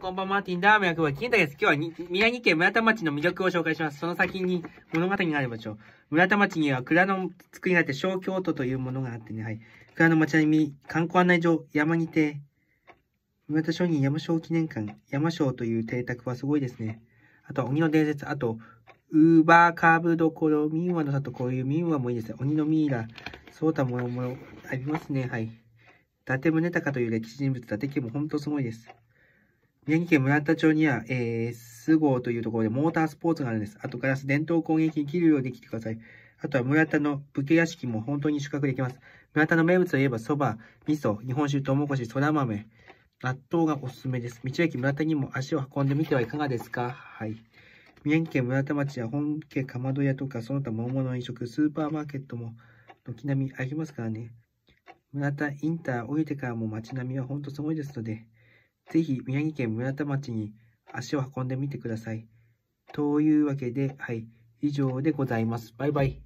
こんばんは、マーティンだ。役は金太です。今日は宮城県村田町の魅力を紹介します。その先に物語がある場所。村田町には蔵の作りがあって、小京都というものがあってね、はい。蔵の町並み、観光案内所、山にて、村田商人山商記念館、山商という邸宅はすごいですね。あと、鬼の伝説、あと、ウーバーカーブどころ、民話の里、こういう民話もいいですね。鬼のミイラ、そうたもろもろ、ありますね、はい。伊達宗隆という歴史人物、伊達家も本当すごいです。宮城県村田町には、えー、須郷というところでモータースポーツがあるんです。あとガラス伝統工芸品切るように来てください。あとは村田の武家屋敷も本当に宿泊できます。村田の名物といえば蕎麦、味噌、日本酒、ともこし、そら豆、納豆がおすすめです。道の駅村田にも足を運んでみてはいかがですかはい。宮城県村田町や本家かまど屋とかその他桃の飲食、スーパーマーケットも軒並みありますからね。村田インター降りてからも街並みはほんとすごいですので、ぜひ宮城県村田町に足を運んでみてください。というわけで、はい、以上でございます。バイバイ。